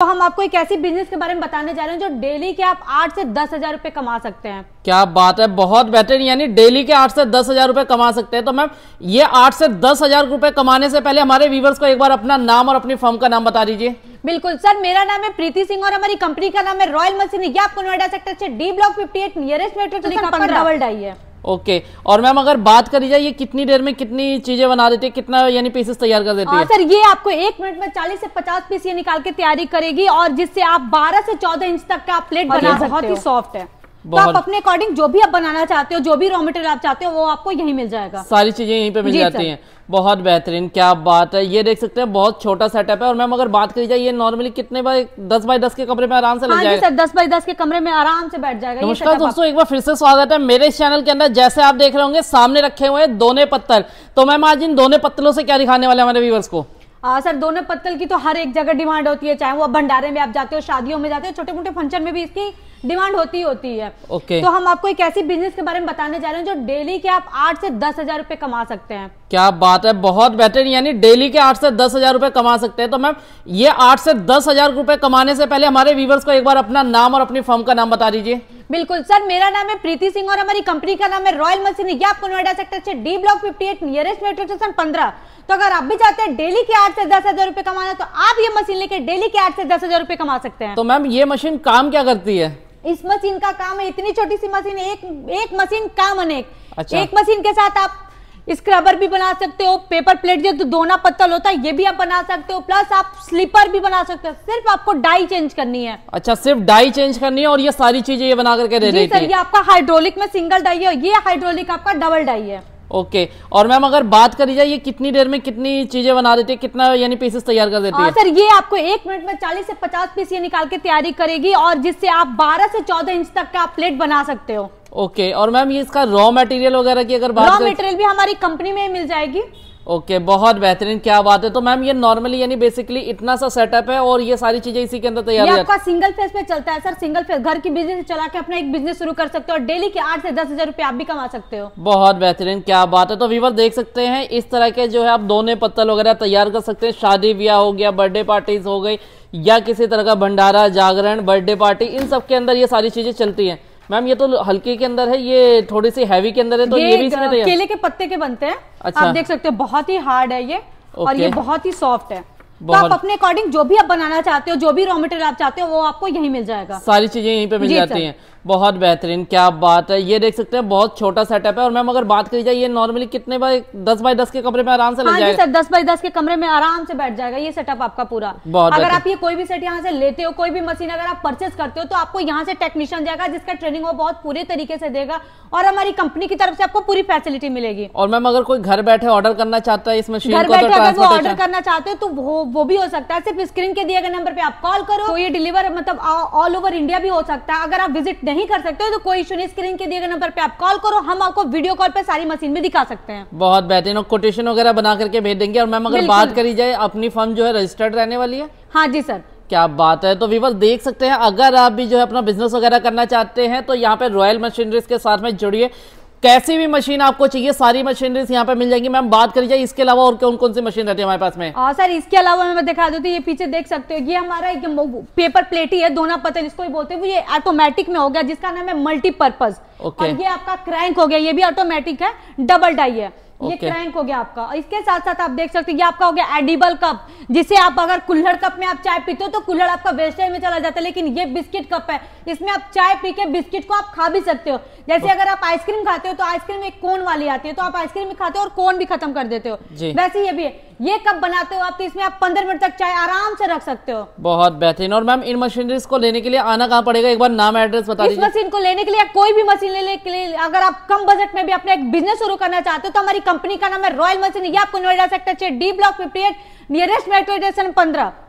तो हम आपको एक ऐसी बिजनेस के बारे में बताने जा रहे हैं जो डेली के आप आठ से दस हजार रूपए कमा सकते हैं क्या बात है बहुत बेहतर यानी डेली के आठ से दस हजार रूपए कमा सकते हैं तो मैम ये आठ से दस हजार रूपए कमाने से पहले हमारे व्यूवर्स को एक बार अपना नाम और अपनी फर्म का नाम बता दीजिए बिल्कुल सर मेरा नाम है प्रीति सिंह और हमारी कंपनी का नाम है रॉयल मशीन आपको नोएडा सेक्टर से D block fifty eight nearest metro double die है ओके और मैम अगर बात करी जाए ये कितनी देर में कितनी चीजें बना देती है कितना यानी पीसेस तैयार कर देती हाँ, है सर ये आपको एक मिनट में 40 से 50 पीस ये निकाल के तैयारी करेगी और जिससे आप 12 से 14 इंच तक का प्लेट बना सकते हो बहुत ही सॉफ्ट है तो आप अपने अकॉर्डिंग जो भी आप बनाना चाहते हो जो भी रॉ मटेरियल आप चाहते हो वो आपको यही मिल जाएगा सारी चीजें यहीं पे मिल जाती हैं बहुत बेहतरीन क्या बात है ये देख सकते हैं बहुत छोटा सेटअप है और मैम अगर बात करी जाए ये नॉर्मली कितने बाय दस बाय दस के कमरे में आराम से लग हाँ जाएगा जाएगा दस बाय दस के कमरे में आराम से बैठ जाएगा नमस्कार दोस्तों एक बार फिर से स्वागत है मेरे चैनल के अंदर जैसे आप देख रहे होंगे सामने रखे हुए हैं दोने पत्थर तो मैम आज इन दोनों पत्थरों से क्या दिखाने वाले हमारे व्यूवर्स को आ, सर दोनों पत्तल की तो हर एक जगह डिमांड होती है चाहे वो भंडारे में आप जाते हो शादियों में जाते हो छोटे मोटे फंक्शन में भी इसकी डिमांड होती होती है ओके तो हम आपको एक ऐसी बिजनेस के बारे में बताने जा रहे हैं जो डेली के आप आठ से दस हजार रूपए कमा सकते हैं क्या बात है बहुत बेहतर यानी डेली के आठ से दस हजार रूपए कमा सकते हैं तो मैम ये आठ से दस हजार रूपए कमाने से पहले हमारे व्यूवर्स को एक बार अपना नाम और अपनी फर्म का नाम बता दीजिए बिल्कुल सर मेरा नाम है प्रीति सिंह और हमारी कंपनी का नाम है रॉयल मशीन ये आपको नोएडा सेक्टर से D block 58 nearest metro station 15 तो अगर आप भी चाहते हैं डेली के आठ से दस हजार रुपए कमाना तो आप ये मशीन लेके डेली के आठ से दस हजार रुपए कमा सकते हैं तो मैम ये मशीन काम क्या करती है इस मशीन का काम है इतनी छोटी सी मशीन एक एक मशीन काम अनेक अच्छा। एक मशीन के साथ आप स्क्रबर भी बना सकते हो पेपर प्लेट जो दोना पत्तल होता है ये भी आप बना सकते हो प्लस आप स्लीपर भी बना सकते हो सिर्फ आपको डाई चेंज करनी है अच्छा सिर्फ डाई चेंज करनी है और ये सारी चीजें ये बना करके दे सर ये आपका हाइड्रोलिक में सिंगल डाई है ये हाइड्रोलिक आपका डबल डाई है ओके okay. और मैम अगर बात करी जाए ये कितनी देर में कितनी चीजें बना देती है कितना यानी पीसेस तैयार कर देती हाँ है सर ये आपको एक मिनट में 40 से 50 पीस ये निकाल के तैयारी करेगी और जिससे आप 12 से 14 इंच तक का प्लेट बना सकते हो ओके और मैम ये इसका रॉ मटेरियल वगैरह की अगर बात रॉ मटेरियल भी हमारी कंपनी में ही मिल जाएगी ओके okay, बहुत बेहतरीन क्या बात है तो मैम ये नॉर्मली यानी बेसिकली इतना सा सेटअप है और ये सारी चीजें इसी के अंदर तैयार आपका सिंगल फेस पे चलता है सर सिंगल फेस घर की बिजनेस चला के अपना एक बिजनेस शुरू कर सकते हो और डेली के आठ से दस हजार रुपए आप भी कमा सकते हो बहुत बेहतरीन क्या बात है तो वीवर देख सकते हैं इस तरह के जो है आप दोनों पत्तल वगैरह तैयार कर सकते हैं शादी ब्याह हो गया बर्थडे पार्टीज हो गई या किसी तरह का भंडारा जागरण बर्थडे पार्टी इन सब के अंदर ये सारी चीजें चलती है मैम ये तो हल्के के अंदर है ये थोड़ी सी हैवी के अंदर है तो ये, ये भी केले के पत्ते के बनते हैं अच्छा। आप देख सकते हो बहुत ही हार्ड है ये और ये बहुत ही सॉफ्ट है तो आप अपने अकॉर्डिंग जो भी आप बनाना चाहते हो जो भी रॉ मटेरियल आप चाहते हो वो आपको यही मिल जाएगा सारी चीजें यहीं पे मिल जाती हैं बहुत बेहतरीन क्या बात है ये देख सकते हैं बहुत छोटा सेटअप है और मैम अगर बात करी जाए ये नॉर्मली कितने बाय दस बाय दस के कमरे में आराम से लग हाँ जाएगा सर दस बाय दस के कमरे में आराम से बैठ जाएगा ये सेटअप आपका पूरा बहुत अगर आप ये कोई भी सेट यहाँ से लेते हो कोई भी मशीन अगर आप परचेस करते हो तो आपको यहाँ से टेक्नीशियन जाएगा जिसका ट्रेनिंग वो बहुत पूरे तरीके से देगा और हमारी कंपनी की तरफ से आपको पूरी फैसिलिटी मिलेगी और मैम अगर कोई घर बैठे ऑर्डर करना चाहता है इस मशीन घर तो बैठे ऑर्डर करना चाहते हो तो वो वो भी हो सकता है सिर्फ स्क्रीन के दिए गए नंबर पे आप कॉल करो तो ये डिलीवर मतलब ऑल ओवर इंडिया भी हो सकता है अगर आप विजिट नहीं कर सकते हो तो कोई इशू नहीं स्क्रीन के दिए गए नंबर पे आप कॉल करो हम आपको वीडियो कॉल पे सारी मशीन भी दिखा सकते हैं बहुत बेहतरीन कोटेशन वगैरह बना करके भेज देंगे और मैम अगर बात करी जाए अपनी फर्म जो है रजिस्टर्ड रहने वाली है हाँ जी सर क्या बात है तो विवर देख सकते हैं अगर आप भी जो है अपना बिजनेस वगैरह करना चाहते हैं तो यहाँ पे रॉयल मशीनरीज के साथ में जुड़िए कैसी भी मशीन आपको चाहिए सारी मशीनरीज यहाँ पे मिल जाएंगी मैम बात करी जाए इसके अलावा और कौन कौन सी मशीन रहती है हमारे पास में आ, हाँ, सर इसके अलावा मैं दिखा देती तो ये पीछे देख सकते हो ये हमारा एक पेपर प्लेट ही है दोना पतन इसको ही बोलते हैं ये ऑटोमेटिक में हो गया जिसका नाम है मल्टीपर्पज ओके और ये आपका क्रैंक हो गया ये भी ऑटोमेटिक है डबल डाई है ये okay. क्रैंक हो गया आपका इसके साथ साथ आप देख सकते हैं ये आपका हो गया एडिबल कप जिसे आप अगर कुल्हड़ कप में आप चाय पीते हो तो कुल्हड़ आपका वेस्टेज में चला जाता है लेकिन ये बिस्किट कप है इसमें आप चाय पी के बिस्किट को आप खा भी सकते हो जैसे अगर आप आइसक्रीम खाते हो तो आइसक्रीम एक कोन वाली आती है तो आप आइसक्रीम भी खाते हो और कोन भी खत्म कर देते हो वैसे ये भी है ये कब बनाते हो आप तो इसमें आप पंद्रह मिनट तक चाय आराम से रख सकते हो बहुत बेहतरीन और मैम इन मशीनरीज को लेने के लिए आना कहाँ पड़ेगा एक बार नाम एड्रेस बता दीजिए इस मशीन को लेने के लिए कोई भी मशीन लेने के लिए अगर आप कम बजट में भी अपना एक बिजनेस शुरू करना चाहते हो तो हमारी कंपनी का नाम है रॉयल मशीन ये आपको नोएडा सेक्टर छह D block fifty nearest metro station पंद्रह